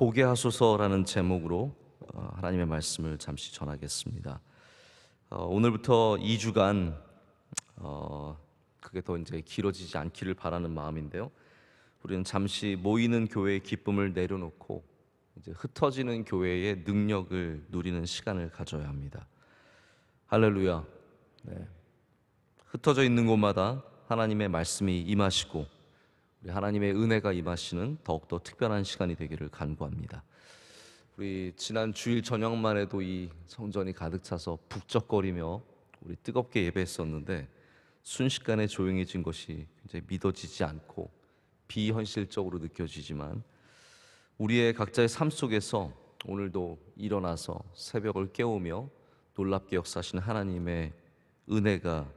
보게 하소서라는 제목으로 어, 하나님의 말씀을 잠시 전하겠습니다. 어, 오늘부터 2주간 어, 그게 더 이제 길어지지 않기를 바라는 마음인데요. 우리는 잠시 모이는 교회의 기쁨을 내려놓고 이제 흩어지는 교회의 능력을 누리는 시간을 가져야 합니다. 할렐루야. 네. 흩어져 있는 곳마다 하나님의 말씀이 임하시고 우리 하나님의 은혜가 임하시는 더욱더 특별한 시간이 되기를 간구합니다. 우리 지난 주일 저녁만 해도 이 성전이 가득 차서 북적거리며 우리 뜨겁게 예배했었는데 순식간에 조용해진 것이 이제 믿어지지 않고 비현실적으로 느껴지지만 우리의 각자의 삶 속에서 오늘도 일어나서 새벽을 깨우며 놀랍게 역사하신 하나님의 은혜가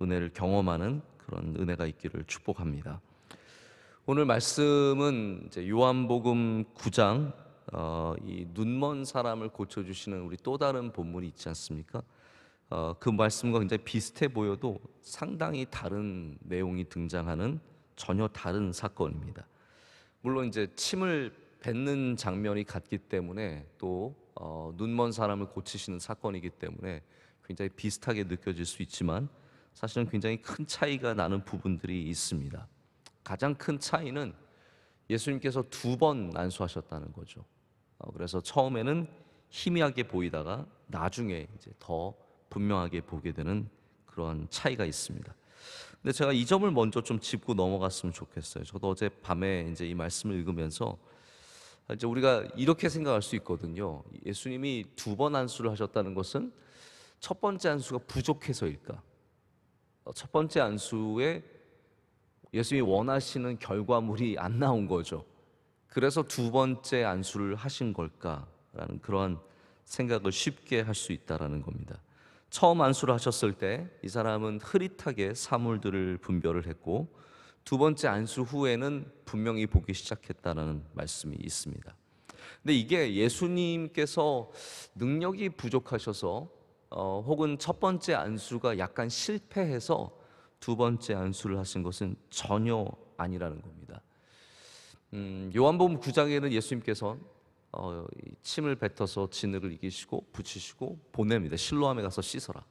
은혜를 경험하는 그런 은혜가 있기를 축복합니다. 오늘 말씀은 요한복음 9장 어, 이 눈먼 사람을 고쳐주시는 우리 또 다른 본문이 있지 않습니까? 어, 그 말씀과 굉장히 비슷해 보여도 상당히 다른 내용이 등장하는 전혀 다른 사건입니다. 물론 이제 침을 뱉는 장면이 같기 때문에 또 어, 눈먼 사람을 고치시는 사건이기 때문에 굉장히 비슷하게 느껴질 수 있지만 사실은 굉장히 큰 차이가 나는 부분들이 있습니다. 가장 큰 차이는 예수님께서 두 번난수하셨다는 거죠. 어, 그래서 처음에는 희미하게 보이다가 나중에 이제 더 분명하게 보게 되는 그런 차이가 있습니다. 근데 제가 이 점을 먼저 좀 짚고 넘어갔으면 좋겠어요. 저도 어제 밤에 이제 이 말씀을 읽으면서 아, 이제 우리가 이렇게 생각할 수 있거든요. 예수님이 두 번 안수를 하셨다는 것은 첫 번째 안수가 부족해서일까? 어, 첫 번째 안수에 예수님이 원하시는 결과물이 안 나온 거죠. 그래서 두 번째 안수를 하신 걸까라는 그러한 생각을 쉽게 할 수 있다라는 겁니다. 처음 안수를 하셨을 때 이 사람은 흐릿하게 사물들을 분별을 했고 두 번째 안수 후에는 분명히 보기 시작했다라는 말씀이 있습니다. 근데 이게 예수님께서 능력이 부족하셔서 어, 혹은 첫 번째 안수가 약간 실패해서 두 번째 안수를 하신 것은 전혀 아니라는 겁니다. 음, 요한복음 9장에는 예수님께서 어, 침을 뱉어서 진흙을 이기시고 붙이시고 보냅니다. 실로함에 가서 씻어라.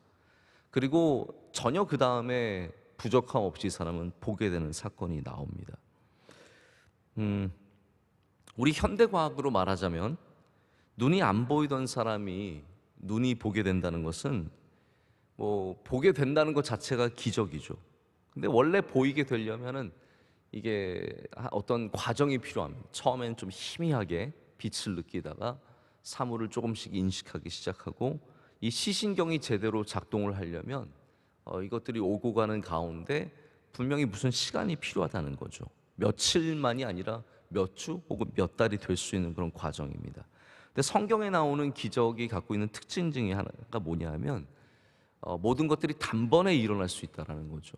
그리고 전혀 그 다음에 부족함 없이 사람은 보게 되는 사건이 나옵니다. 음, 우리 현대 과학으로 말하자면 눈이 안 보이던 사람이 눈이 보게 된다는 것은 뭐 보게 된다는 것 자체가 기적이죠. 근데 원래 보이게 되려면은 이게 어떤 과정이 필요합니다. 처음엔 좀 희미하게 빛을 느끼다가 사물을 조금씩 인식하기 시작하고 이 시신경이 제대로 작동을 하려면 어, 이것들이 오고 가는 가운데 분명히 무슨 시간이 필요하다는 거죠. 며칠만이 아니라 몇 주 혹은 몇 달이 될 수 있는 그런 과정입니다. 근데 성경에 나오는 기적이 갖고 있는 특징 중에 하나가 뭐냐면 어, 모든 것들이 단번에 일어날 수 있다라는 거죠.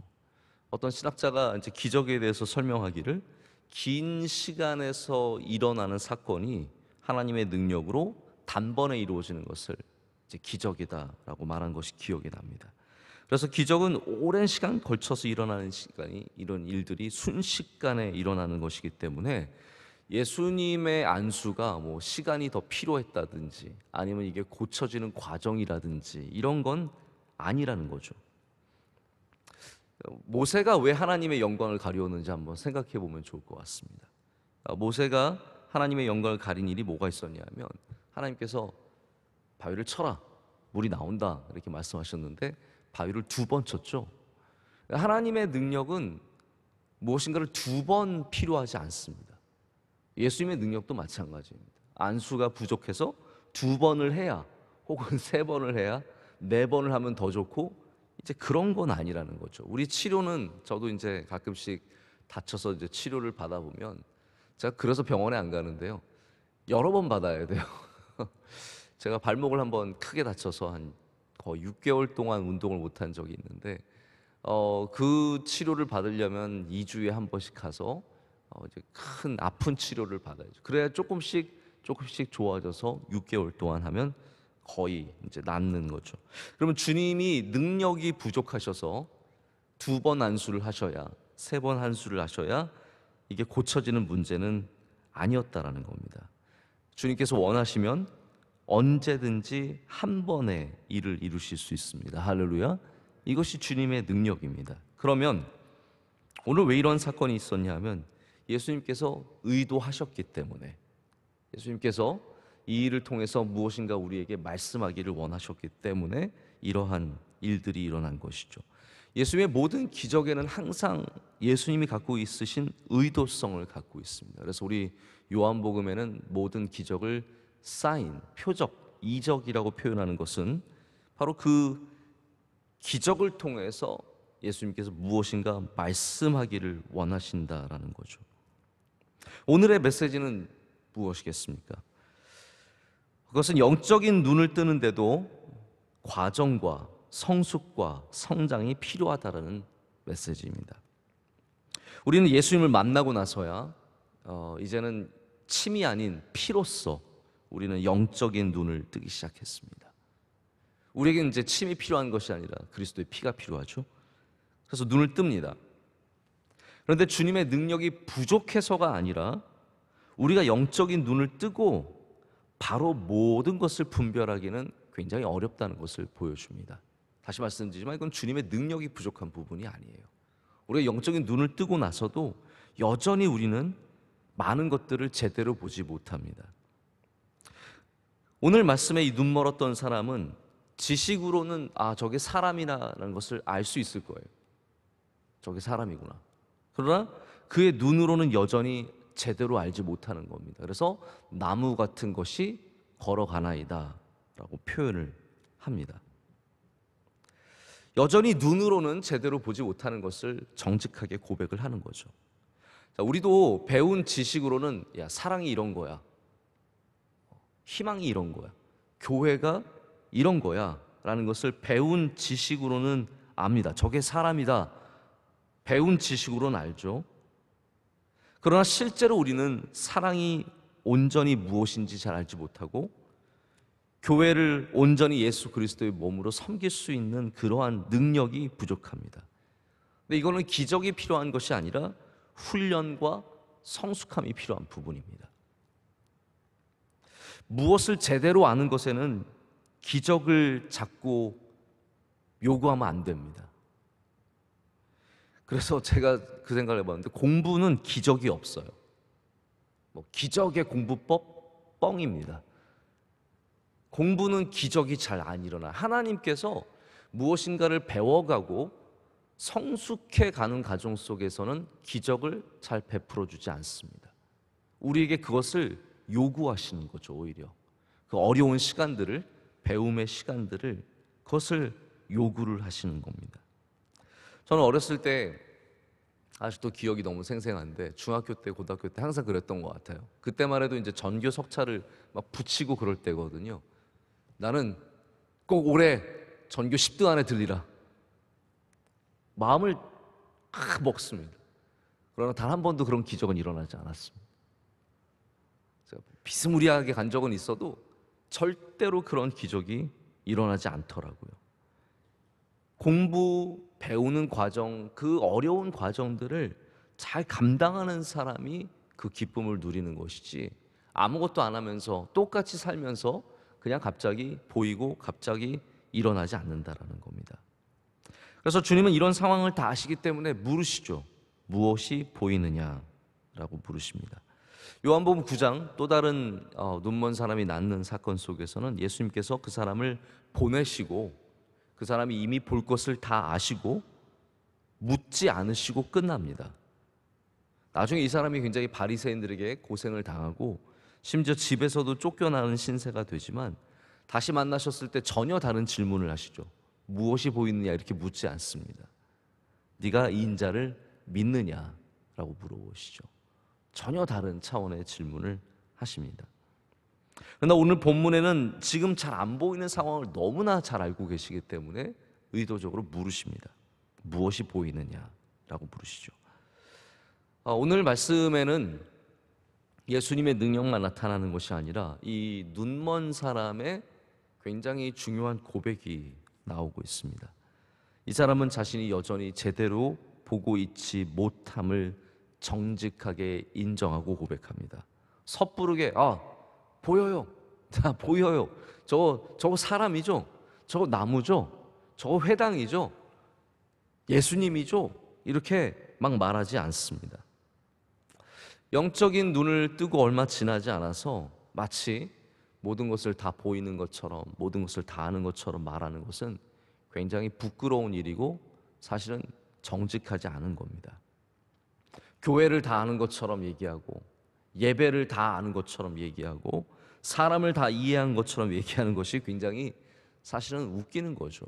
어떤 신학자가 이제 기적에 대해서 설명하기를 긴 시간에서 일어나는 사건이 하나님의 능력으로 단번에 이루어지는 것을 이제 기적이다라고 말한 것이 기억이 납니다. 그래서 기적은 오랜 시간 걸쳐서 일어나는 시간이 이런 일들이 순식간에 일어나는 것이기 때문에 예수님의 안수가 뭐 시간이 더 필요했다든지 아니면 이게 고쳐지는 과정이라든지 이런 건 아니라는 거죠. 모세가 왜 하나님의 영광을 가려오는지 한번 생각해 보면 좋을 것 같습니다. 아, 모세가 하나님의 영광을 가린 일이 뭐가 있었냐면 하나님께서 바위를 쳐라 물이 나온다 이렇게 말씀하셨는데 바위를 두 번 쳤죠. 하나님의 능력은 무엇인가를 두 번 필요하지 않습니다. 예수님의 능력도 마찬가지입니다. 안수가 부족해서 두 번을 해야 혹은 세 번을 해야 네 번을 하면 더 좋고 이제 그런 건 아니라는 거죠. 우리 치료는 저도 이제 가끔씩 다쳐서 이제 치료를 받아보면 제가 그래서 병원에 안 가는데요. 여러 번 받아야 돼요. 제가 발목을 한번 크게 다쳐서 한 거의 6개월 동안 운동을 못한 적이 있는데 어, 그 치료를 받으려면 2주에 한 번씩 가서 어, 이제 큰 아픈 치료를 받아야죠. 그래야 조금씩 조금씩 좋아져서 6개월 동안 하면 거의 이제 낫는 거죠. 그러면 주님이 능력이 부족하셔서 두번 안수를 하셔야 세번 안수를 하셔야 이게 고쳐지는 문제는 아니었다라는 겁니다. 주님께서 원하시면 언제든지 한 번에 일을 이루실 수 있습니다. 할렐루야. 이것이 주님의 능력입니다. 그러면 오늘 왜 이런 사건이 있었냐 면 예수님께서 의도하셨기 때문에 예수님께서 이 일을 통해서 무엇인가 우리에게 말씀하기를 원하셨기 때문에 이러한 일들이 일어난 것이죠. 예수님의 모든 기적에는 항상 예수님이 갖고 있으신 의도성을 갖고 있습니다. 그래서 우리 요한복음에는 모든 기적을 사인, 표적, 이적이라고 표현하는 것은 바로 그 기적을 통해서 예수님께서 무엇인가 말씀하기를 원하신다라는 거죠. 오늘의 메시지는 무엇이겠습니까? 그것은 영적인 눈을 뜨는데도 과정과 성숙과 성장이 필요하다라는 메시지입니다. 우리는 예수님을 만나고 나서야 어, 이제는 침이 아닌 피로써 우리는 영적인 눈을 뜨기 시작했습니다. 우리에게 이제 침이 필요한 것이 아니라 그리스도의 피가 필요하죠. 그래서 눈을 뜹니다. 그런데 주님의 능력이 부족해서가 아니라 우리가 영적인 눈을 뜨고 바로 모든 것을 분별하기는 굉장히 어렵다는 것을 보여줍니다. 다시 말씀드리지만 이건 주님의 능력이 부족한 부분이 아니에요. 우리가 영적인 눈을 뜨고 나서도 여전히 우리는 많은 것들을 제대로 보지 못합니다. 오늘 말씀에 이눈 멀었던 사람은 지식으로는 아 저게 사람이라는 것을 알 수 있을 거예요. 저게 사람이구나. 그러나 그의 눈으로는 여전히 제대로 알지 못하는 겁니다. 그래서 나무 같은 것이 걸어가나이다라고 표현을 합니다. 여전히 눈으로는 제대로 보지 못하는 것을 정직하게 고백을 하는 거죠. 자, 우리도 배운 지식으로는 야, 사랑이 이런 거야. 희망이 이런 거야. 교회가 이런 거야. 라는 것을 배운 지식으로는 압니다. 저게 사람이다. 배운 지식으로는 알죠. 그러나 실제로 우리는 사랑이 온전히 무엇인지 잘 알지 못하고 교회를 온전히 예수 그리스도의 몸으로 섬길 수 있는 그러한 능력이 부족합니다. 근데 이거는 기적이 필요한 것이 아니라 훈련과 성숙함이 필요한 부분입니다. 무엇을 제대로 아는 것에는 기적을 자꾸 요구하면 안 됩니다. 그래서 제가 그 생각을 해봤는데 공부는 기적이 없어요. 뭐 기적의 공부법 뻥입니다. 공부는 기적이 잘 안 일어나. 하나님께서 무엇인가를 배워가고 성숙해 가는 과정 속에서는 기적을 잘 베풀어 주지 않습니다. 우리에게 그것을 요구하시는 거죠, 오히려. 그 어려운 시간들을, 배움의 시간들을, 그것을 요구를 하시는 겁니다. 저는 어렸을 때 아직도 기억이 너무 생생한데 중학교 때, 고등학교 때 항상 그랬던 것 같아요. 그때만 해도 이제 전교 석차를 막 붙이고 그럴 때거든요. 나는 꼭 올해 전교 10등 안에 들리라. 마음을 크 먹습니다. 그러나 단 한 번도 그런 기적은 일어나지 않았습니다. 비스무리하게 간 적은 있어도 절대로 그런 기적이 일어나지 않더라고요. 공부 배우는 과정, 그 어려운 과정들을 잘 감당하는 사람이 그 기쁨을 누리는 것이지 아무것도 안 하면서 똑같이 살면서 그냥 갑자기 보이고 갑자기 일어나지 않는다라는 겁니다. 그래서 주님은 이런 상황을 다 아시기 때문에 물으시죠. 무엇이 보이느냐라고 물으십니다. 요한복음 9장 또 다른 어, 눈먼 사람이 낳는 사건 속에서는 예수님께서 그 사람을 보내시고 그 사람이 이미 볼 것을 다 아시고 묻지 않으시고 끝납니다. 나중에 이 사람이 굉장히 바리새인들에게 고생을 당하고 심지어 집에서도 쫓겨나는 신세가 되지만 다시 만나셨을 때 전혀 다른 질문을 하시죠. 무엇이 보이느냐 이렇게 묻지 않습니다. 네가 이 인자를 믿느냐라고 물어보시죠. 전혀 다른 차원의 질문을 하십니다. 그러나 오늘 본문에는 지금 잘 안 보이는 상황을 너무나 잘 알고 계시기 때문에 의도적으로 물으십니다. 무엇이 보이느냐라고 물으시죠. 아, 오늘 말씀에는 예수님의 능력만 나타나는 것이 아니라 이 눈먼 사람의 굉장히 중요한 고백이 나오고 있습니다. 이 사람은 자신이 여전히 제대로 보고 있지 못함을 정직하게 인정하고 고백합니다. 섣부르게 아 보여요. 다 보여요. 저, 저 사람이죠? 저 나무죠? 저 회당이죠? 예수님이죠? 이렇게 막 말하지 않습니다. 영적인 눈을 뜨고 얼마 지나지 않아서 마치 모든 것을 다 보이는 것처럼 모든 것을 다 아는 것처럼 말하는 것은 굉장히 부끄러운 일이고 사실은 정직하지 않은 겁니다. 교회를 다 아는 것처럼 얘기하고 예배를 다 아는 것처럼 얘기하고 사람을 다 이해한 것처럼 얘기하는 것이 굉장히 사실은 웃기는 거죠.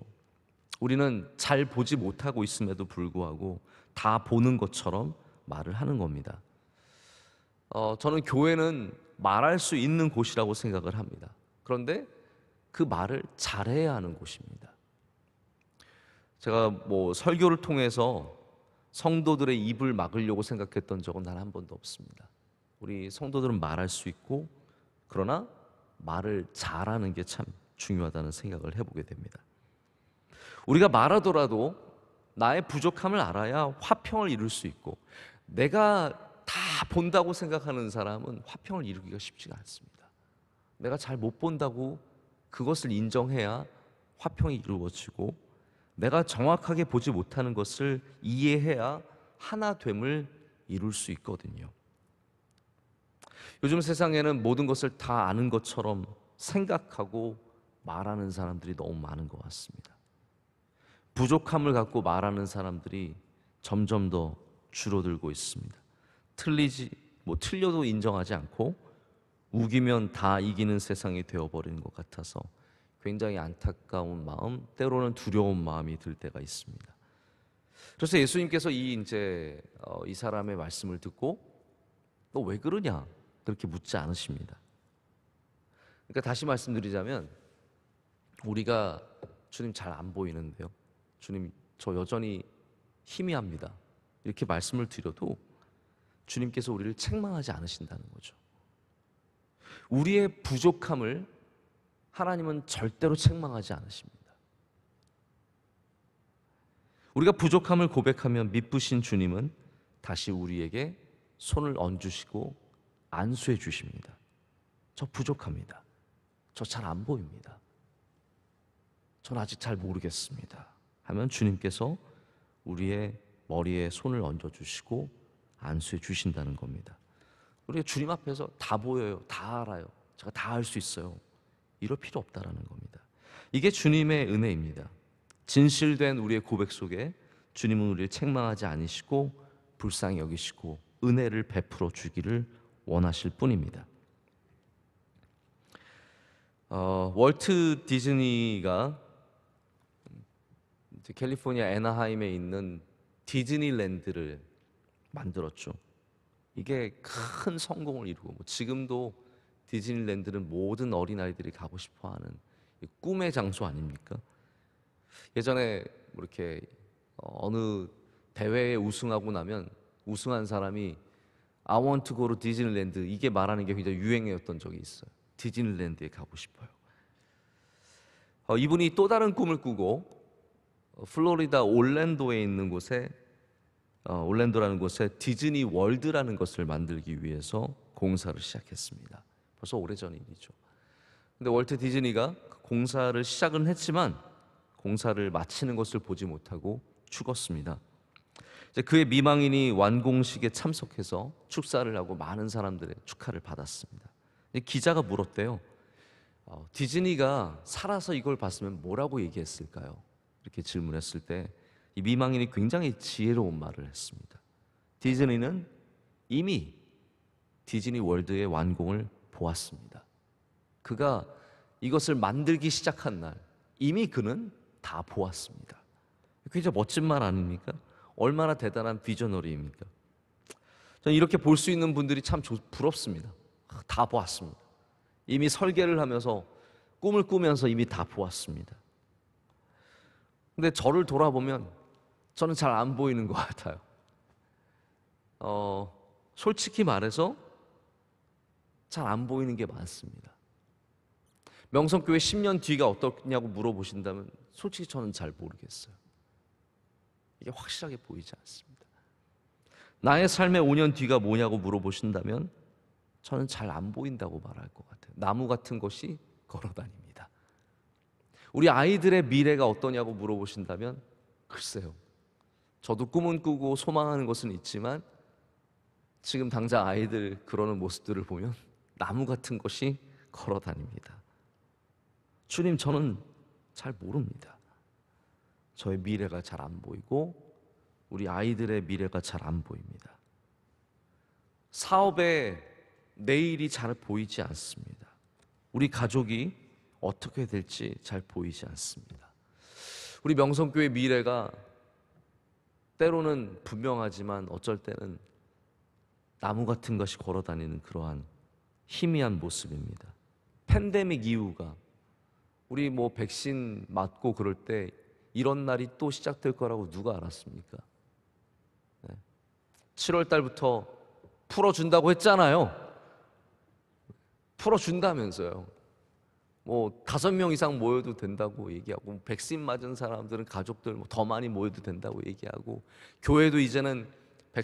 우리는 잘 보지 못하고 있음에도 불구하고 다 보는 것처럼 말을 하는 겁니다. 어, 저는 교회는 말할 수 있는 곳이라고 생각을 합니다. 그런데 그 말을 잘해야 하는 곳입니다. 제가 뭐 설교를 통해서 성도들의 입을 막으려고 생각했던 적은 단한 번도 없습니다. 우리 성도들은 말할 수 있고 그러나 말을 잘하는 게 참 중요하다는 생각을 해보게 됩니다. 우리가 말하더라도 나의 부족함을 알아야 화평을 이룰 수 있고 내가 다 본다고 생각하는 사람은 화평을 이루기가 쉽지가 않습니다. 내가 잘 못 본다고 그것을 인정해야 화평이 이루어지고 내가 정확하게 보지 못하는 것을 이해해야 하나됨을 이룰 수 있거든요. 요즘 세상에는 모든 것을 다 아는 것처럼 생각하고 말하는 사람들이 너무 많은 것 같습니다. 부족함을 갖고 말하는 사람들이 점점 더 줄어들고 있습니다. 틀리지, 뭐 틀려도 인정하지 않고 우기면 다 이기는 세상이 되어버리는 것 같아서 굉장히 안타까운 마음, 때로는 두려운 마음이 들 때가 있습니다. 그래서 예수님께서 이 이제 어, 이 사람의 말씀을 듣고 너 왜 그러냐? 그렇게 묻지 않으십니다. 그러니까 다시 말씀드리자면 우리가 주님 잘 안 보이는데요. 주님 저 여전히 희미합니다. 이렇게 말씀을 드려도 주님께서 우리를 책망하지 않으신다는 거죠. 우리의 부족함을 하나님은 절대로 책망하지 않으십니다. 우리가 부족함을 고백하면 미쁘신 주님은 다시 우리에게 손을 얹으시고 안수해 주십니다. 저 부족합니다. 저 잘 안 보입니다. 전 아직 잘 모르겠습니다. 하면 주님께서 우리의 머리에 손을 얹어 주시고 안수해 주신다는 겁니다. 우리가 주님 앞에서 다 보여요. 다 알아요. 제가 다알수 있어요. 이럴 필요 없다라는 겁니다. 이게 주님의 은혜입니다. 진실된 우리의 고백 속에 주님은 우리를 책망하지 않으시고 불쌍히 여기시고 은혜를 베풀어 주기를 원하실 뿐입니다. 어, 월트 디즈니가 캘리포니아 애나하임에 있는 디즈니랜드를 만들었죠. 이게 큰 성공을 이루고 뭐 지금도 디즈니랜드는 모든 어린아이들이 가고 싶어하는 꿈의 장소 아닙니까? 예전에 뭐 이렇게 어, 어느 대회에 우승하고 나면 우승한 사람이 I want to go to 디즈니랜드 이게 말하는 게 굉장히 유행이었던 적이 있어요. 디즈니랜드에 가고 싶어요. 어, 이분이 또 다른 꿈을 꾸고 어, 플로리다 올랜도에 있는 곳에 어, 올랜도라는 곳에 디즈니 월드라는 것을 만들기 위해서 공사를 시작했습니다. 벌써 오래전 일이죠. 근데 월트 디즈니가 그 공사를 시작은 했지만 공사를 마치는 것을 보지 못하고 죽었습니다. 그의 미망인이 완공식에 참석해서 축사를 하고 많은 사람들의 축하를 받았습니다. 기자가 물었대요. 어, 디즈니가 살아서 이걸 봤으면 뭐라고 얘기했을까요? 이렇게 질문했을 때 이 미망인이 굉장히 지혜로운 말을 했습니다. 디즈니는 이미 디즈니 월드의 완공을 보았습니다. 그가 이것을 만들기 시작한 날 이미 그는 다 보았습니다. 굉장히 멋진 말 아닙니까? 얼마나 대단한 비저너리입니까 저는 이렇게 볼 수 있는 분들이 참 부럽습니다. 아, 다 보았습니다. 이미 설계를 하면서 꿈을 꾸면서 이미 다 보았습니다. 근데 저를 돌아보면 저는 잘 안 보이는 것 같아요. 어, 솔직히 말해서 잘 안 보이는 게 많습니다. 명성교회 10년 뒤가 어떻냐고 물어보신다면 솔직히 저는 잘 모르겠어요. 이게 확실하게 보이지 않습니다. 나의 삶의 5년 뒤가 뭐냐고 물어보신다면 저는 잘 안 보인다고 말할 것 같아요. 나무 같은 것이 걸어다닙니다. 우리 아이들의 미래가 어떠냐고 물어보신다면 글쎄요. 저도 꿈은 꾸고 소망하는 것은 있지만 지금 당장 아이들 그러는 모습들을 보면 나무 같은 것이 걸어다닙니다. 주님, 저는 잘 모릅니다. 저의 미래가 잘 안 보이고 우리 아이들의 미래가 잘 안 보입니다. 사업에 내일이 잘 보이지 않습니다. 우리 가족이 어떻게 될지 잘 보이지 않습니다. 우리 명성교회 미래가 때로는 분명하지만 어쩔 때는 나무 같은 것이 걸어다니는 그러한 희미한 모습입니다. 팬데믹 이후가 우리 뭐 백신 맞고 그럴 때 이런 날이 또 시작될 거라고 누가 알았습니까? 7월 달부터 풀어준다고 했잖아요. 풀어준다면서요. 뭐 다섯 명 이상 모여도 된다고 얘기하고 백신 맞은 사람들은 가족들 뭐 더 많이 모여도 된다고 얘기하고 교회도 이제는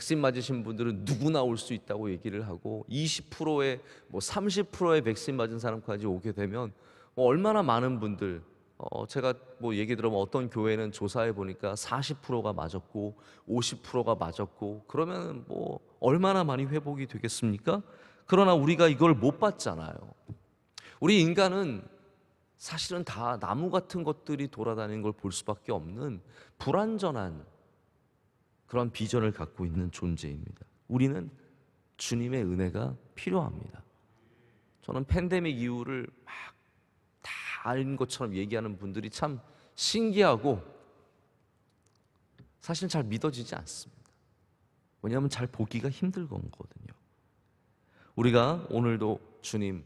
백신 맞으신 분들은 누구나 올 수 있다고 얘기를 하고 20%에 뭐 30%의 백신 맞은 사람까지 오게 되면 뭐 얼마나 많은 분들 어, 제가 뭐 얘기 들어보면 어떤 교회는 조사해 보니까 40%가 맞았고 50%가 맞았고 그러면 뭐 얼마나 많이 회복이 되겠습니까? 그러나 우리가 이걸 못 봤잖아요. 우리 인간은 사실은 다 나무 같은 것들이 돌아다니는 걸 볼 수밖에 없는 불완전한 그런 비전을 갖고 있는 존재입니다. 우리는 주님의 은혜가 필요합니다. 저는 팬데믹 이후를 막 다인 것처럼 얘기하는 분들이 참 신기하고 사실잘 믿어지지 않습니다. 왜냐하면 잘 보기가 힘들 거거든요. 우리가 오늘도 주님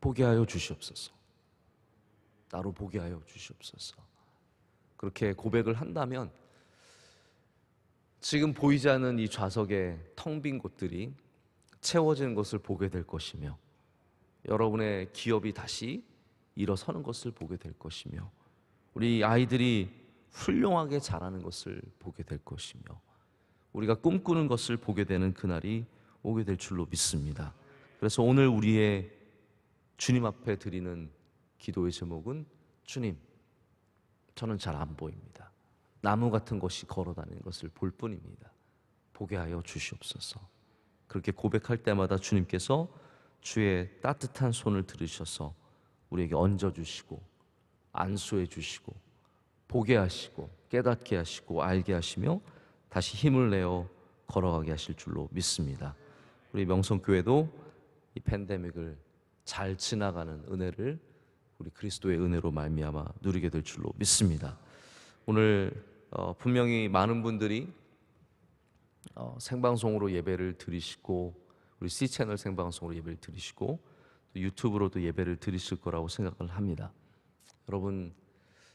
보게 하여 주시옵소서. 나로 보게 하여 주시옵소서. 그렇게 고백을 한다면 지금 보이지 않는 이 좌석의 텅 빈 곳들이 채워지는 것을 보게 될 것이며 여러분의 기업이 다시 일어서는 것을 보게 될 것이며 우리 아이들이 훌륭하게 자라는 것을 보게 될 것이며 우리가 꿈꾸는 것을 보게 되는 그날이 오게 될 줄로 믿습니다. 그래서 오늘 우리의 주님 앞에 드리는 기도의 제목은 주님, 저는 잘 안 보입니다. 나무 같은 것이 걸어 다니는 것을 볼 뿐입니다. 보게 하여 주시옵소서. 그렇게 고백할 때마다 주님께서 주의 따뜻한 손을 들으셔서 우리에게 얹어 주시고 안수해 주시고 보게 하시고 깨닫게 하시고 알게 하시며 다시 힘을 내어 걸어가게 하실 줄로 믿습니다. 우리 명성교회도 이 팬데믹을 잘 지나가는 은혜를 우리 그리스도의 은혜로 말미암아 누리게 될 줄로 믿습니다. 오늘 어, 분명히 많은 분들이 어, 생방송으로 예배를 드리시고 우리 C 채널 생방송으로 예배를 드리시고 유튜브로도 예배를 드리실 거라고 생각을 합니다. 여러분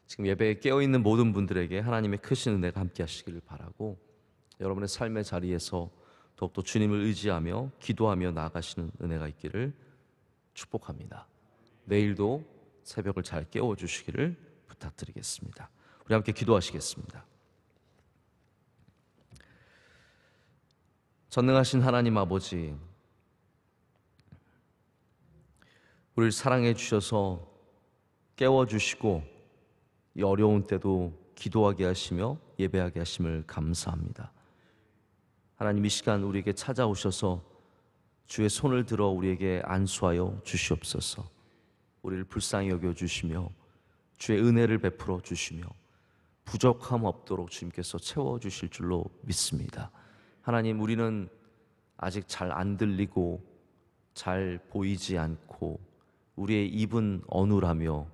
지금 예배에 깨어 있는 모든 분들에게 하나님의 크신 은혜가 함께 하시기를 바라고 여러분의 삶의 자리에서 더욱더 주님을 의지하며 기도하며 나아가시는 은혜가 있기를 축복합니다. 내일도 새벽을 잘 깨워 주시기를 부탁드리겠습니다. 우리 함께 기도하시겠습니다. 전능하신 하나님 아버지 우리를 사랑해 주셔서 깨워 주시고 이 어려운 때도 기도하게 하시며 예배하게 하심을 감사합니다. 하나님 이 시간 우리에게 찾아오셔서 주의 손을 들어 우리에게 안수하여 주시옵소서. 우리를 불쌍히 여겨 주시며 주의 은혜를 베풀어 주시며 부족함 없도록 주님께서 채워 주실 줄로 믿습니다. 하나님 우리는 아직 잘 안 들리고 잘 보이지 않고 우리의 입은 어눌하며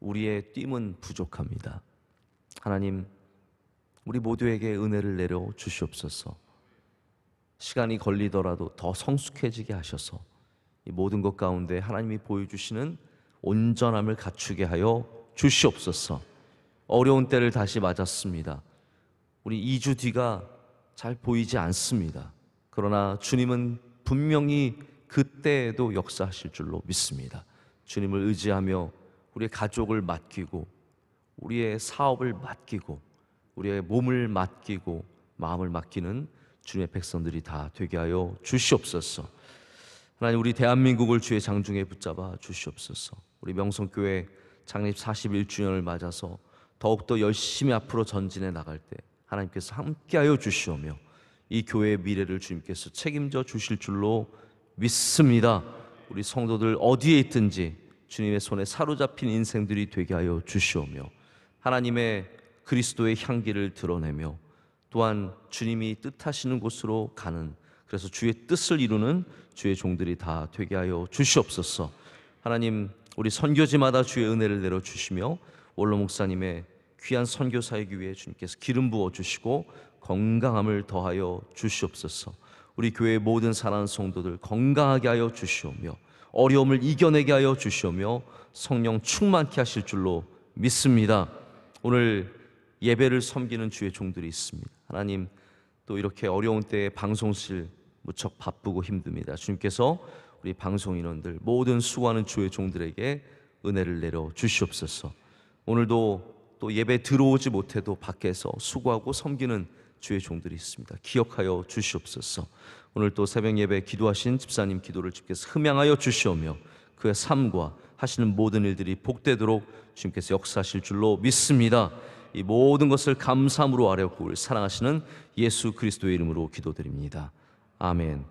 우리의 뜀은 부족합니다. 하나님, 우리 모두에게 은혜를 내려 주시옵소서. 시간이 걸리더라도 더 성숙해지게 하셔서 모든 것 가운데 하나님이 보여주시는 온전함을 갖추게 하여 주시옵소서. 어려운 때를 다시 맞았습니다. 우리 2주 뒤가 잘 보이지 않습니다. 그러나 주님은 분명히 그때에도 역사하실 줄로 믿습니다. 주님을 의지하며 우리의 가족을 맡기고 우리의 사업을 맡기고 우리의 몸을 맡기고 마음을 맡기는 주님의 백성들이 다 되게 하여 주시옵소서. 하나님 우리 대한민국을 주의 장중에 붙잡아 주시옵소서. 우리 명성교회 창립 41주년을 맞아서 더욱더 열심히 앞으로 전진해 나갈 때 하나님께서 함께하여 주시오며 이 교회의 미래를 주님께서 책임져 주실 줄로 믿습니다. 우리 성도들 어디에 있든지 주님의 손에 사로잡힌 인생들이 되게 하여 주시오며 하나님의 그리스도의 향기를 드러내며 또한 주님이 뜻하시는 곳으로 가는 그래서 주의 뜻을 이루는 주의 종들이 다 되게 하여 주시옵소서. 하나님 우리 선교지마다 주의 은혜를 내려 주시며 원로 목사님의 귀한 선교사이기 위해 주님께서 기름 부어 주시고 건강함을 더하여 주시옵소서. 우리 교회의 모든 사랑하는 성도들 건강하게 하여 주시오며 어려움을 이겨내게 하여 주시오며 성령 충만케 하실 줄로 믿습니다. 오늘 예배를 섬기는 주의 종들이 있습니다. 하나님 또 이렇게 어려운 때에 방송실 무척 바쁘고 힘듭니다. 주님께서 우리 방송 인원들 모든 수고하는 주의 종들에게 은혜를 내려 주시옵소서. 오늘도 또 예배 들어오지 못해도 밖에서 수고하고 섬기는 주의 종들이 있습니다. 기억하여 주시옵소서. 오늘 또 새벽 예배 기도하신 집사님 기도를 주께서 흠양하여 주시오며 그의 삶과 하시는 모든 일들이 복되도록 주님께서 역사하실 줄로 믿습니다. 이 모든 것을 감사함으로 아뢰고 사랑하시는 예수 그리스도의 이름으로 기도드립니다. 아멘.